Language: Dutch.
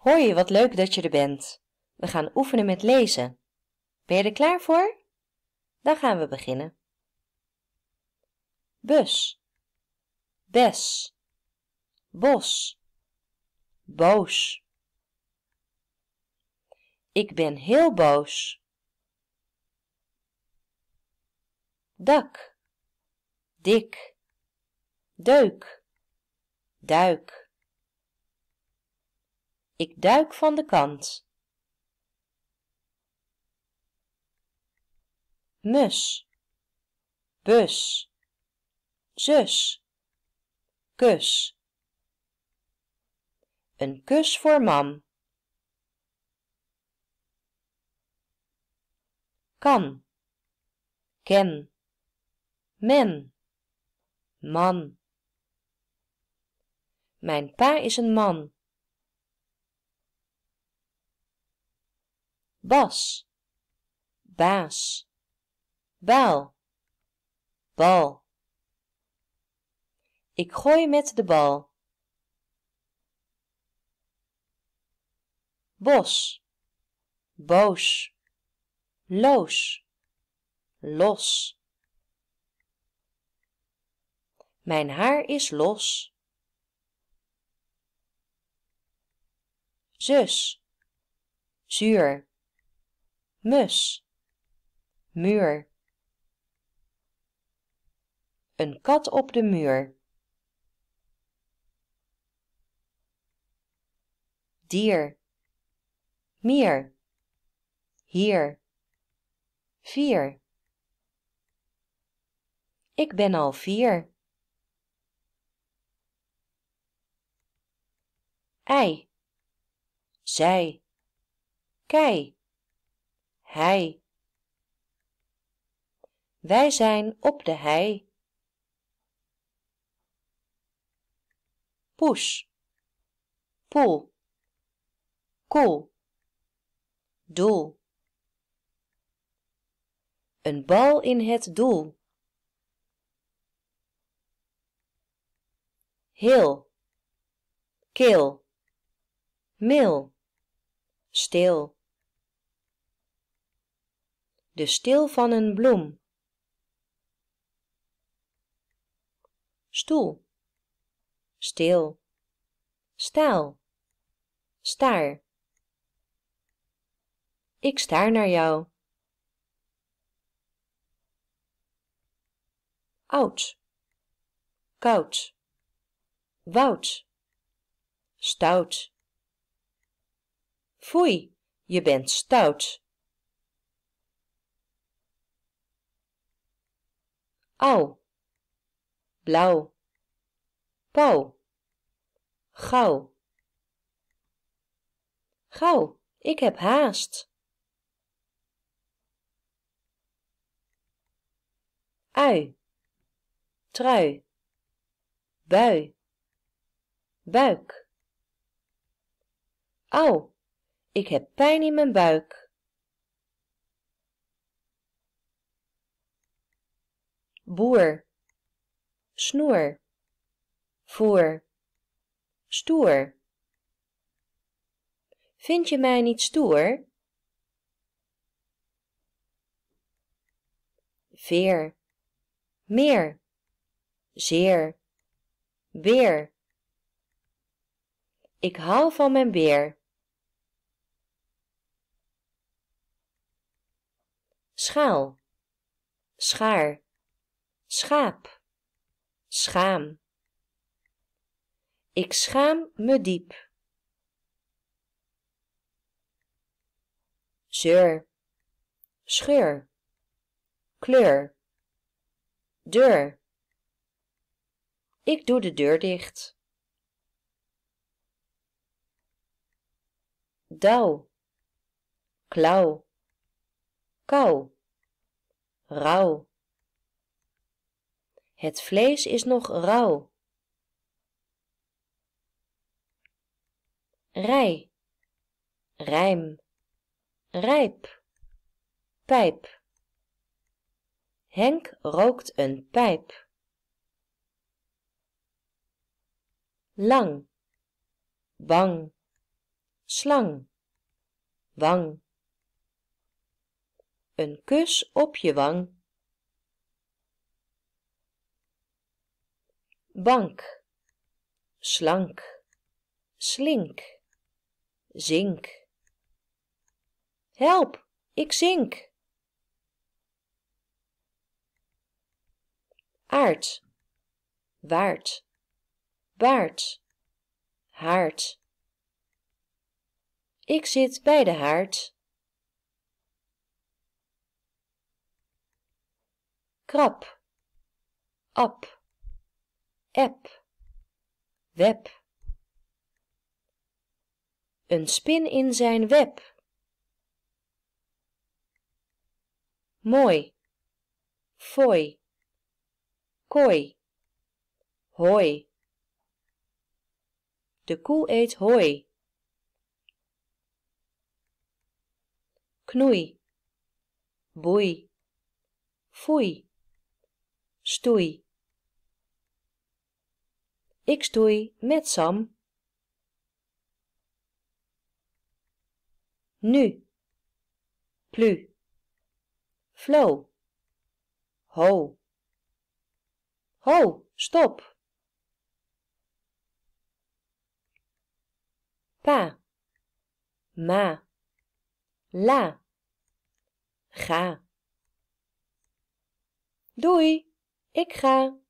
Hoi, wat leuk dat je er bent. We gaan oefenen met lezen. Ben je er klaar voor? Dan gaan we beginnen. Bus, bes, bos, boos. Ik ben heel boos. Dak, dik, deuk, duik ik duik van de kant. Mus, bus, zus, kus. Een kus voor mam. Kan, ken, men, man. Mijn pa is een man. bas, baas, baal, bal. Ik gooi met de bal. Bos, boos, loos, los. Mijn haar is los. Zus, zuur mus, muur. Een kat op de muur. Dier, meer, hier, vier. Ik ben al vier. Ei, zij, kei hei. Wij zijn op de hei. Push, poel, koel, doel. Een bal in het doel. Heel, keel, mil, stil de steel van een bloem. Stoel, stil, staal, staar. Ik staar naar jou. Oud, koud, woud, stout. Foei, je bent stout. au blauw pauw gauw gauw ik heb haast ui trui bui buik au ik heb pijn in mijn buik boer snoer voer stoer vind je mij niet stoer veer meer zeer weer ik haal van mijn beer. schaal schaar schaap, schaam. Ik schaam me diep. Zeur, scheur, kleur, deur. Ik doe de deur dicht. Douw, klauw, kou, rauw het vlees is nog rauw. Rij, rijm, rijp, pijp. Henk rookt een pijp. Lang, wang, slang, wang. Een kus op je wang. bank slank slink zink help ik zink aard waard baard haard ik zit bij de haard Krap, ap app, web. Een spin in zijn web. Mooi, fooi, kooi, hooi. De koe eet hooi. Knoei, boi, foei, stoei. Ik stoei met Sam. Nu. Plu. Flow. Ho. Ho, stop. Pa. Ma. La. Ga. Doei, ik ga.